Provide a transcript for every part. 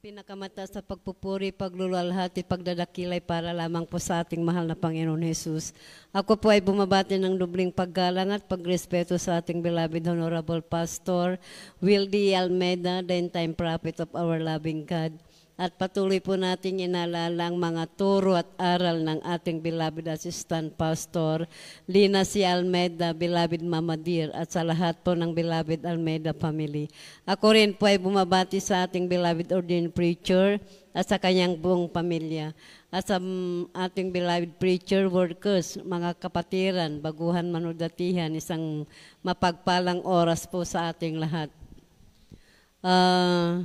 pinakamataas sa pagpupuri, paglulualhati, pagdadakilay para lamang po sa ating mahal na Panginoon Jesus. Ako po ay bumabati ng dubling paggalang at pagrespeto sa ating beloved Honorable Pastor Wildy Almeida, the time prophet of our loving God at patuloy po natin inalala ang mga turo at aral ng ating beloved assistant pastor Lina C. Almeida, beloved Mama Dear at sa lahat po ng beloved Almeida family. Ako rin po ay bumabati sa ating beloved ordained preacher at sa kanyang buong pamilya. At sa mm, ating beloved preacher workers, mga kapatiran, baguhan man o manudatihan, isang mapagpalang oras po sa ating lahat. Uh,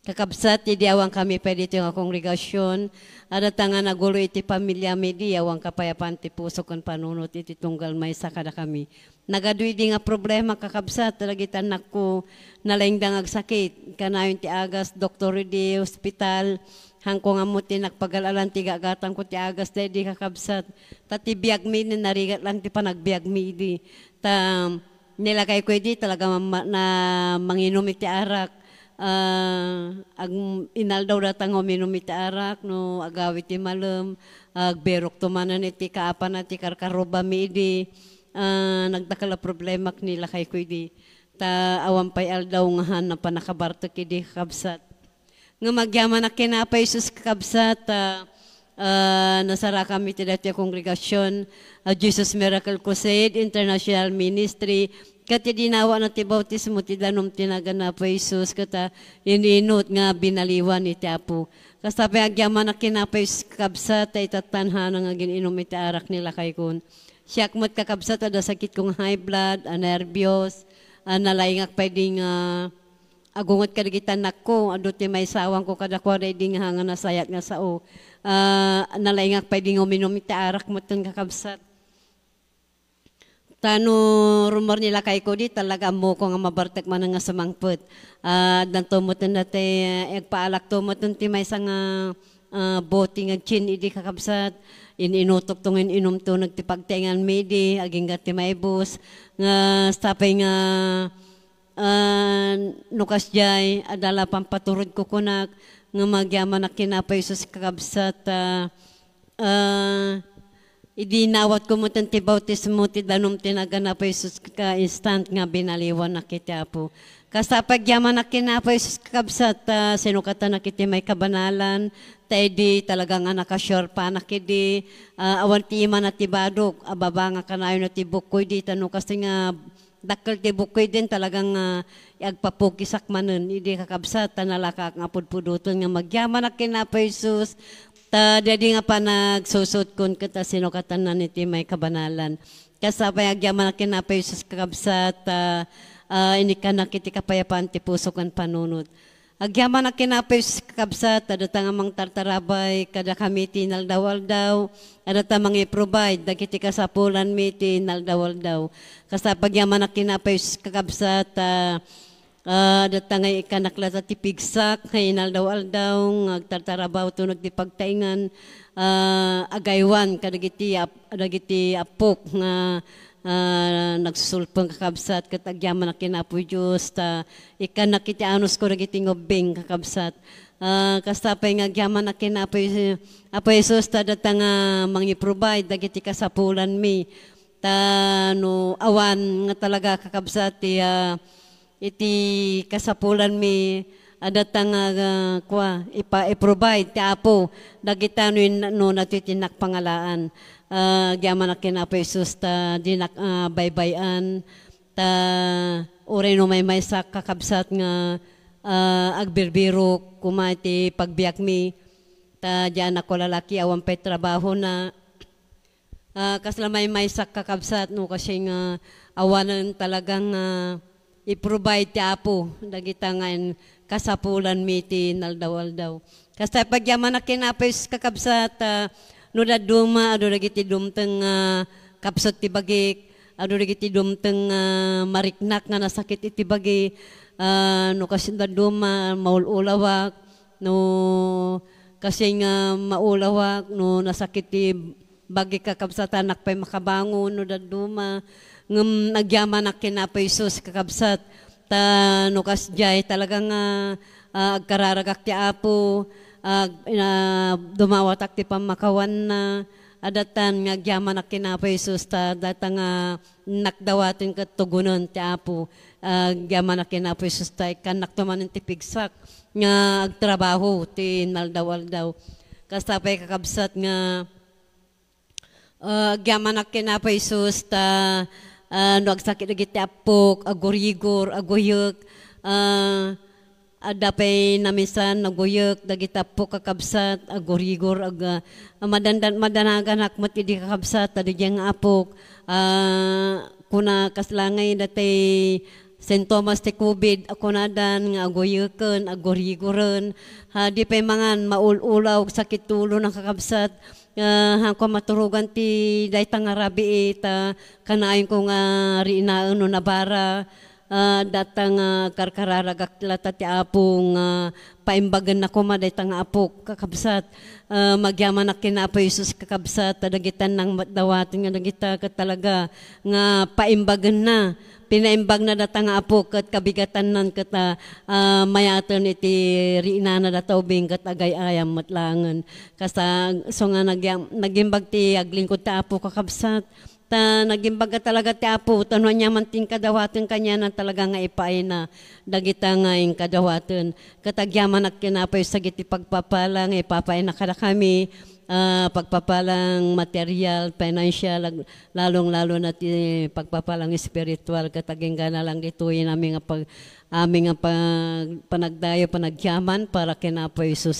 Kakabsat, iti awang kami pwede iti nga kongregasyon. Ada tanga nagulo iti pamilya mi di awang kapayapan ti puso kon panunot iti tunggal may sakada kami. Nagaduy di nga problema kakabsat, talagitan ko nalengdang agsakit. Kanayon ti agas, doktor di hospital, hangko nga mo nagpagalalan ti gagatan ko ti agas da di kakabsat. Ta ti biyag mi narigat lang ti panagbiag mi di. Ta nilakay ko di talaga na manginom iti arak uh, ag inaldaw datang o iti arak no agawit ti malem agberok tumanan iti kaapan iti karkaroba mi idi uh, ah, nagtakala problema nila kay ko idi ta pay aldaw nga na panakabarto idi kabsat nga magyaman na kinapay Isus kabsat uh, uh, nasara kami ti dati kongregasyon uh, Jesus Miracle Crusade International Ministry Kati dinawa na ti bautismo ti danom tinagana po Isus kata ah, ininot nga binaliwan iti apo. Kasabi agyaman na kinapa kabsa ta itatanhan nga gininom iti arak nila kay kun. Siyak mo't kakabsa ta da sakit kong high blood, anerbios, analaingak pa di uh, agungot kadigitan na ko, ado ti may sawang ko kadakwa rin di nga nga nasayat nga sao. Uh, ah, analaingak pa uminom iti arak mo't kakabsat Tano rumor nila kay Kodi talaga mo ko nga mabartek man nga samangput. mangput. Uh, ah, dan tumutin na te, agpaalak tumutin ti may isang uh, ah, boti nga chin idi kakabsat. In inutok tong inom to nagtipagtingan midi, aging nga ti may bus. Nga stapay nga uh, nukas jay, adala pampaturod ko kunak. Nga magyaman na kinapay sa kakabsat. Uh, uh, idinawat ko mo tanti bautismo ti danum tinaganap Isus ka instant nga binaliwan na kiti apo. Kasta pagyaman na kinapo Isus kabsat uh, sinukata na kiti may kabanalan, tayo talaga nga anak asyur pa na kiti uh, awan ti iman na tibadok, ababa nga kanayon na tibukoy di tanong kasi nga dakkel ti bukoy din talagang uh, ah, agpapukisak manen idi kakabsat tanalaka nga pudpuduton nga magyaman na kinapo Jesus Ta dadi nga pa nagsusot kun kita sino katanan iti may kabanalan. Kasapay agyaman na kinapay Jesus kakabsa ta uh, inikan na kiti kapayapaan ti puso kan panunod. Agyaman na kinapay Jesus kakabsa ta datang amang tartarabay kada kami ti naldawal daw. Adata mga i-provide dagiti kasapulan mi ti naldawal daw. Kasapay agyaman na kinapay Jesus kakabsa ta uh, Uh, datangay ikanakla sa tipigsak, kay naldaw-aldaw, nagtartarabaw to nagtipagtaingan, uh, agaywan, kadagiti, ap, dagiti apok, nga uh, ah, nagsusulpang kakabsat, katagyaman na kinapoy Diyos, ta, ikanakiti anus ko dagiti ngobing kakabsat. Uh, kastapay nga gyaman na kinapoy, apo Isus, ta datang nga mangi-provide, dagiti kasapulan mi, ta no awan nga talaga kakabsat, ti, uh, iti kasapulan mi adatang uh, kwa ipa-provide ti Apo dagitano no natu tinak pangalaan uh, ah, giaman akin Apo Jesus ta dinak uh, baybayan ta uray no may maysa kakabsat nga uh, agbirbiro kuma iti pagbiak mi ta diyan ako lalaki awan pay trabaho na uh, kasla may maysa kakabsat no kasi nga awanan talagang uh, i-provide ti apo dagitangan kasapulan miti naldaw aldaw kasta pagyaman na kinapis kakabsat uh, no daduma adu dagiti dumteng uh, kapsat ti bagik adu dagiti dumteng uh, mariknak nga nasakit iti bagi uh, no kasi daduma maulawak, no kasi nga maulawak no nasakit ti bagi kakabsat anak pa'y makabangon no daduma ng nagyaman na kinapay Isus kakabsat ta no kasjay talagang uh, ah, uh, agkararagak ti apo uh, uh, dumawatak ti pamakawan na adatan nga agyaman na kinapay Isus ta datang uh, nakdawatin kat tugunon ti apo agyaman uh, na kinapay Isus ta ikanak tumanin ti pigsak nga agtrabaho ti naldawal daw kastapay kakabsat nga uh, ah, gamanak kinapa Isus ta uh, no agsakit lagi tiapok, agurigor, ah, aguyok, uh, adapay namisan, naguyok, dagitapok kakabsat, agurigor, ag, uh, madandan, madanagan akmat idi kakabsat, tadigyang apok, uh, kuna kaslangay datay St. Thomas COVID, ako na dan, nga agoyukan, agorigoran, ha, di pa mangan, maululaw, sakit tulo ng kakabsat, nga hangko maturugan ti day pangarabi ita e kanayon ko nga riinaon no nabara uh, datang uh, karkararagak lata ti apong uh, paimbagan na kuma datang apo kakabsat uh, magyaman na kinapo Isus kakabsat dagitan ng dawatin nga dagita ka talaga nga paimbagan na pinaimbag na data nga apo kat kabigatan nan kata ah, uh, ah, mayatan iti riinana data ubing kat agay ayam matlangan. Kasa so nga nagimbag ti aglingkod ta apo kakabsat ta nagimbaga talaga ti Apo, tanwa niya man ting kadawaten kanya na talaga nga ipaay na dagita nga yung kadawaten. Katagyaman at kinapay sa giti pagpapala nga ipapay na kada kami uh, pagpapalang material, financial, lalong-lalo na eh, pagpapalang spiritual, kataging na lang dituin eh, aming, pag, aming pag, panagdayo, panagyaman para kinapoy Jesus.